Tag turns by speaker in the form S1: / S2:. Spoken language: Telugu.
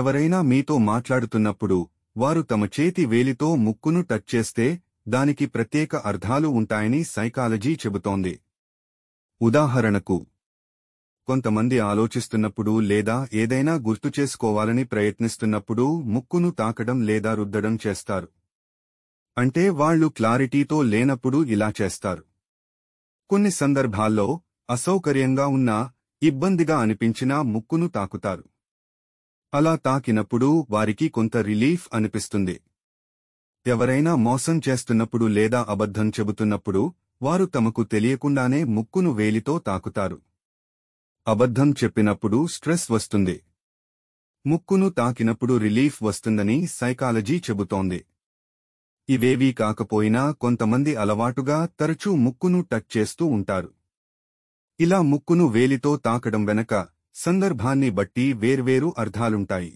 S1: ఎవరైనా మీతో మాట్లాడుతున్నప్పుడు వారు తమ చేతి వేలితో ముక్కును టచ్ చేస్తే దానికి ప్రత్యేక అర్థాలు ఉంటాయని సైకాలజీ చెబుతోంది ఉదాహరణకు కొంతమంది ఆలోచిస్తున్నప్పుడు లేదా ఏదైనా గుర్తు చేసుకోవాలని ప్రయత్నిస్తున్నప్పుడు ముక్కును తాకడం లేదా రుద్దడం చేస్తారు అంటే వాళ్లు క్లారిటీతో లేనప్పుడు ఇలా చేస్తారు కొన్ని సందర్భాల్లో అసౌకర్యంగా ఉన్నా ఇబ్బందిగా అనిపించినా ముక్కును తాకుతారు అలా తాకినప్పుడు వారికి కొంత రిలీఫ్ అనిపిస్తుంది ఎవరైనా మోసం చేస్తున్నప్పుడు లేదా అబద్ధం చెబుతున్నప్పుడు వారు తమకు తెలియకుండానే ముక్కును వేలితో తాకుతారు అబద్ధం చెప్పినప్పుడు స్ట్రెస్ వస్తుంది ముక్కును తాకినప్పుడు రిలీఫ్ వస్తుందని సైకాలజీ చెబుతోంది ఇవేవీ కాకపోయినా కొంతమంది అలవాటుగా తరచూ ముక్కును టచ్ చేస్తూ ఉంటారు ఇలా ముక్కును వేలితో తాకడం వెనక సందర్భాన్ని బట్టి వేర్వేరు అర్థాలుంటాయి